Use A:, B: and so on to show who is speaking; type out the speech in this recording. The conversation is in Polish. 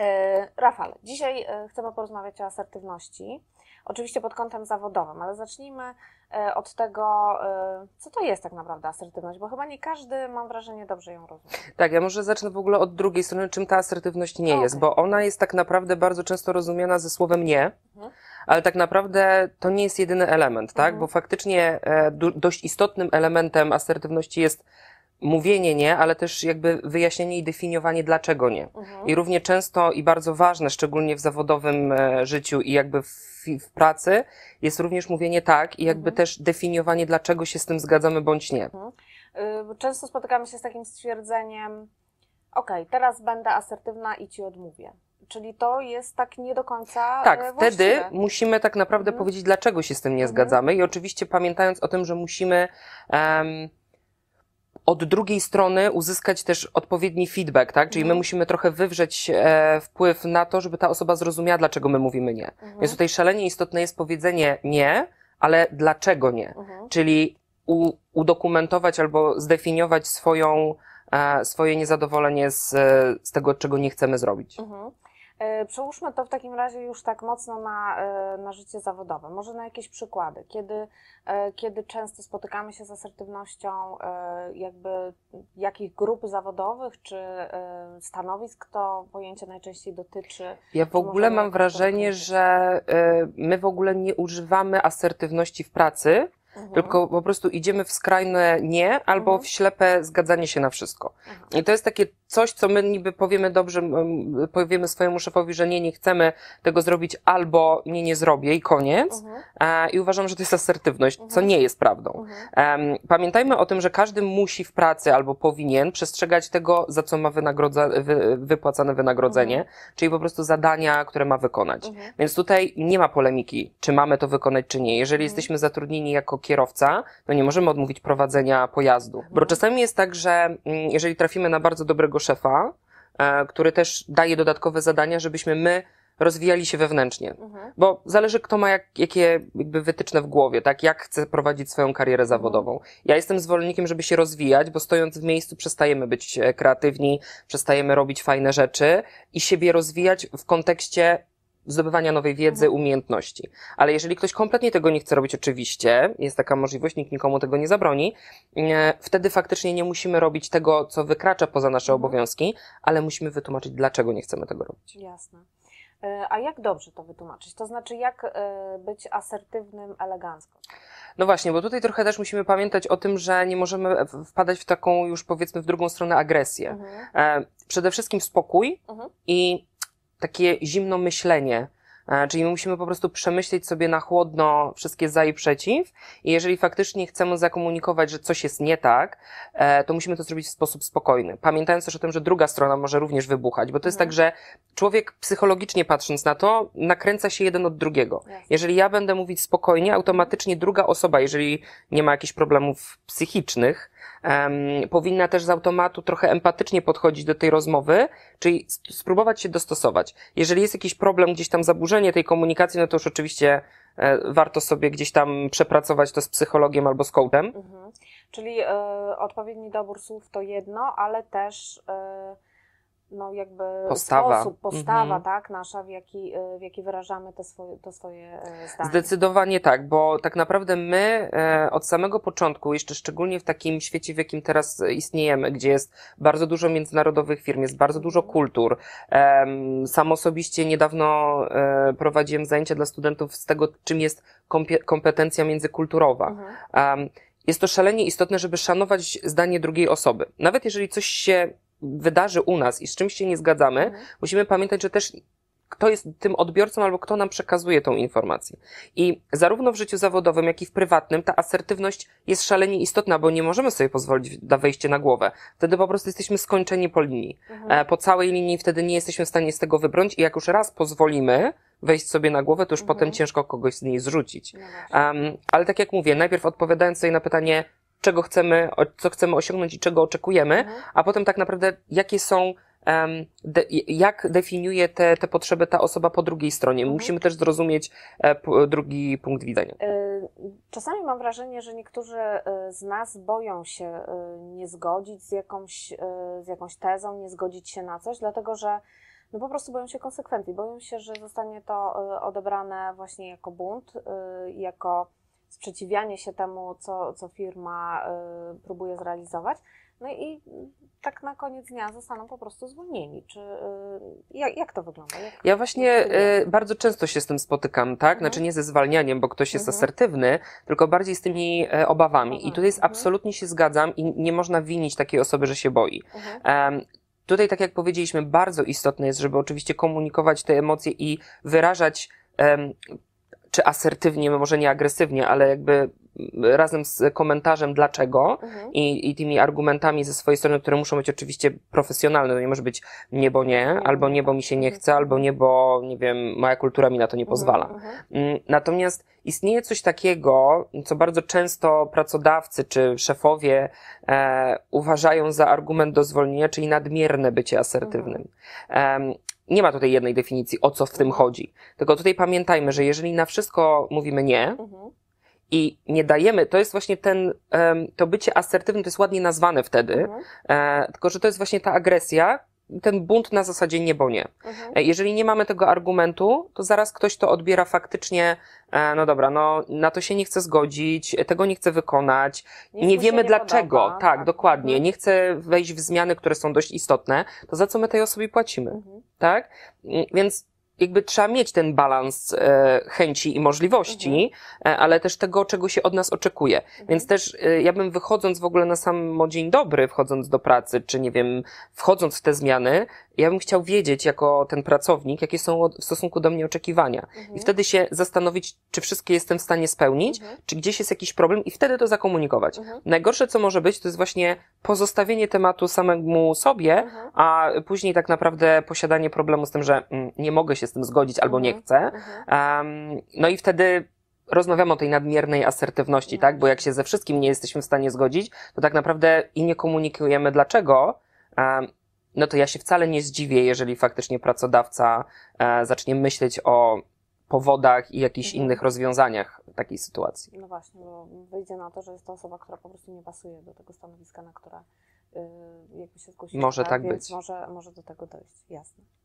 A: E, Rafale, dzisiaj e, chcemy porozmawiać o asertywności, oczywiście pod kątem zawodowym, ale zacznijmy e, od tego, co to jest tak naprawdę asertywność, bo chyba nie każdy, mam wrażenie, dobrze ją rozumie.
B: Tak, ja może zacznę w ogóle od drugiej strony, czym ta asertywność nie okay. jest, bo ona jest tak naprawdę bardzo często rozumiana ze słowem nie, mhm. ale tak naprawdę to nie jest jedyny element, tak? Mhm. Bo faktycznie dość istotnym elementem asertywności jest mówienie nie, ale też jakby wyjaśnienie i definiowanie dlaczego nie. Mhm. I równie często i bardzo ważne, szczególnie w zawodowym e, życiu i jakby w, w pracy, jest również mówienie tak i jakby mhm. też definiowanie dlaczego się z tym zgadzamy bądź nie. Mhm.
A: Y, często spotykamy się z takim stwierdzeniem, "Okej, teraz będę asertywna i ci odmówię. Czyli to jest tak nie do końca. E, tak, właściwe. wtedy
B: musimy tak naprawdę mhm. powiedzieć, dlaczego się z tym nie mhm. zgadzamy. I oczywiście pamiętając o tym, że musimy. Um, od drugiej strony uzyskać też odpowiedni feedback, tak? Czyli my mhm. musimy trochę wywrzeć e, wpływ na to, żeby ta osoba zrozumiała, dlaczego my mówimy nie. Mhm. Więc tutaj szalenie istotne jest powiedzenie nie, ale dlaczego nie? Mhm. Czyli u, udokumentować albo zdefiniować swoją, e, swoje niezadowolenie z, z tego, czego nie chcemy zrobić.
A: Mhm. E, przełóżmy to w takim razie już tak mocno na, e, na życie zawodowe, może na jakieś przykłady, kiedy, e, kiedy często spotykamy się z asertywnością jakby jakich grup zawodowych czy stanowisk to pojęcie najczęściej dotyczy.
B: Ja w ogóle mam wrażenie, że my w ogóle nie używamy asertywności w pracy, Mhm. Tylko po prostu idziemy w skrajne nie albo mhm. w ślepe zgadzanie się na wszystko. I to jest takie coś, co my niby powiemy dobrze, powiemy swojemu szefowi, że nie, nie chcemy tego zrobić albo nie, nie zrobię i koniec. Mhm. E, I uważam, że to jest asertywność, co mhm. nie jest prawdą. Mhm. Pamiętajmy o tym, że każdy musi w pracy albo powinien przestrzegać tego, za co ma wynagrodza, wy, wypłacane wynagrodzenie, mhm. czyli po prostu zadania, które ma wykonać. Więc tutaj nie ma polemiki, czy mamy to wykonać, czy nie. Jeżeli jesteśmy zatrudnieni jako kierowca, no nie możemy odmówić prowadzenia pojazdu. Bo czasami jest tak, że mm, jeżeli trafimy na bardzo dobrego szefa, e, który też daje dodatkowe zadania, żebyśmy my rozwijali się wewnętrznie. Mhm. Bo zależy, kto ma jak, jakie jakby wytyczne w głowie, tak? Jak chce prowadzić swoją karierę zawodową. Ja jestem zwolennikiem, żeby się rozwijać, bo stojąc w miejscu przestajemy być e, kreatywni, przestajemy robić fajne rzeczy i siebie rozwijać w kontekście zdobywania nowej wiedzy, mhm. umiejętności. Ale jeżeli ktoś kompletnie tego nie chce robić, oczywiście, jest taka możliwość, nikt nikomu tego nie zabroni, e, wtedy faktycznie nie musimy robić tego, co wykracza poza nasze mhm. obowiązki, ale musimy wytłumaczyć, dlaczego nie chcemy tego robić.
A: Jasne. E, a jak dobrze to wytłumaczyć? To znaczy, jak e, być asertywnym elegancko?
B: No właśnie, bo tutaj trochę też musimy pamiętać o tym, że nie możemy wpadać w taką już powiedzmy w drugą stronę agresję. Mhm. Przede wszystkim spokój mhm. i takie zimno myślenie. E, czyli my musimy po prostu przemyśleć sobie na chłodno wszystkie za i przeciw i jeżeli faktycznie chcemy zakomunikować, że coś jest nie tak, e, to musimy to zrobić w sposób spokojny. Pamiętając też o tym, że druga strona może również wybuchać, bo to jest mhm. tak, że człowiek psychologicznie patrząc na to, nakręca się jeden od drugiego. Jeżeli ja będę mówić spokojnie, automatycznie druga osoba, jeżeli nie ma jakichś problemów psychicznych, powinna też z automatu trochę empatycznie podchodzić do tej rozmowy, czyli spróbować się dostosować. Jeżeli jest jakiś problem, gdzieś tam zaburzenie tej komunikacji, no to już oczywiście e, warto sobie gdzieś tam przepracować to z psychologiem albo z coachem. Mhm.
A: Czyli y, odpowiedni dobór słów to jedno, ale też. Y no jakby postawa. sposób, postawa mhm. tak, nasza, w jaki, y, w jaki wyrażamy te swoje, to swoje e, zdanie.
B: Zdecydowanie tak, bo tak naprawdę my e, od samego początku, jeszcze szczególnie w takim świecie, w jakim teraz istniejemy, gdzie jest bardzo dużo międzynarodowych firm, jest bardzo dużo mhm. kultur. Sam osobiście niedawno e, prowadziłem zajęcia dla studentów z tego, czym jest kompetencja międzykulturowa. Mhm. Jest to szalenie istotne, żeby szanować zdanie drugiej osoby. Nawet jeżeli coś się wydarzy u nas i z czymś się nie zgadzamy, mhm. musimy pamiętać, że też kto jest tym odbiorcą albo kto nam przekazuje tą informację. I zarówno w życiu zawodowym, jak i w prywatnym ta asertywność jest szalenie istotna, bo nie możemy sobie pozwolić na wejście na głowę. Wtedy po prostu jesteśmy skończeni po linii. Mhm. E, po całej linii wtedy nie jesteśmy w stanie z tego wybrnąć i jak już raz pozwolimy, wejść sobie na głowę, to już mhm. potem ciężko kogoś z niej zrzucić. um, ale tak jak mówię, najpierw odpowiadając sobie na pytanie, czego chcemy, co chcemy osiągnąć i czego oczekujemy, mhm. a potem tak naprawdę jakie są de, jak definiuje te, te potrzeby ta osoba po drugiej stronie. Mhm. Musimy też zrozumieć e, drugi punkt widzenia.
A: E, czasami mam wrażenie, że niektórzy e, z nas boją się e, nie zgodzić z jakąś, z jakąś tezą, nie zgodzić się na coś, dlatego że no po prostu boją się konsekwencji, boją się, że zostanie to odebrane właśnie jako bunt, jako sprzeciwianie się temu, co, co firma y, próbuje zrealizować. No i tak na koniec dnia zostaną po prostu zwolnieni. Czy, y, jak, jak to wygląda? Jak
B: ja właśnie y, bardzo często się z tym spotykam, tak? Mhm. Znaczy nie ze zwalnianiem, bo ktoś jest mhm. asertywny, tylko bardziej z tymi e, obawami. Mhm. I tutaj jest, mhm. absolutnie się zgadzam i nie można winić takiej osoby, że się boi. Mhm. tutaj, tak jak powiedzieliśmy, bardzo istotne jest, żeby oczywiście komunikować te emocje i wyrażać czy asertywnie, może nie agresywnie, ale jakby razem z komentarzem dlaczego mhm. i, i tymi argumentami ze swojej strony, które muszą być oczywiście profesjonalne. To no nie może być nie, bo nie, mhm. albo nie, bo mi się nie mhm. chce, albo nie, bo nie wiem, moja kultura mi na to nie mhm, pozwala. Mhm. Mm, natomiast istnieje coś takiego, co bardzo często pracodawcy czy szefowie e, uważają za argument do zwolnienia, czyli nadmierne bycie asertywnym. E, nie ma tutaj jednej definicji, o co w tym chodzi. Tylko tutaj pamiętajmy, że jeżeli na wszystko mówimy nie mhm. i nie dajemy, to jest właśnie ten, to bycie asertywnym, to jest ładnie nazwane wtedy, mhm. E, tylko że to jest właśnie ta agresja, ten bunt na zasadzie nie, bo nie. Mhm. E, jeżeli nie mamy tego argumentu, to zaraz ktoś to odbiera faktycznie, e, no dobra, no na to się nie chce zgodzić, e, tego nie chce wykonać, Nic nie wiemy nie dlaczego, tak, tak, dokładnie, mhm. nie chce wejść w zmiany, które są dość istotne, to za co my tej osobie płacimy, mhm. tak? Mm, więc jakby trzeba mieć ten balans e, chęci i możliwości, mhm. E, ale też tego, czego się od nas oczekuje. Mhm. Więc też e, ja bym wychodząc w ogóle na sam dzień dobry, wchodząc do pracy, czy nie wiem, wchodząc w te zmiany, ja bym chciał wiedzieć, jako ten pracownik, jakie są w stosunku do mnie oczekiwania. Mhm. I wtedy się zastanowić, czy wszystkie jestem w stanie spełnić, mhm. czy gdzieś jest jakiś problem, i wtedy to zakomunikować. Mhm. Najgorsze, co może być, to jest właśnie pozostawienie tematu samemu sobie, mhm. a później tak naprawdę posiadanie problemu z tym, że mm, nie mogę się z tym zgodzić albo nie mhm. chcę. Um, no i wtedy rozmawiamy o tej nadmiernej asertywności, tak? Bo jak się ze wszystkim nie jesteśmy w stanie zgodzić, to tak naprawdę i nie komunikujemy dlaczego no to ja się wcale nie zdziwię, jeżeli faktycznie pracodawca e, zacznie myśleć o powodach i jakichś mhm. innych rozwiązaniach takiej sytuacji.
A: No właśnie, bo wyjdzie na to, że jest to osoba, która po prostu nie pasuje do tego stanowiska, na które y, jakby się zgłosiła. Może tak, tak być. Może, może do tego dojść, jasne.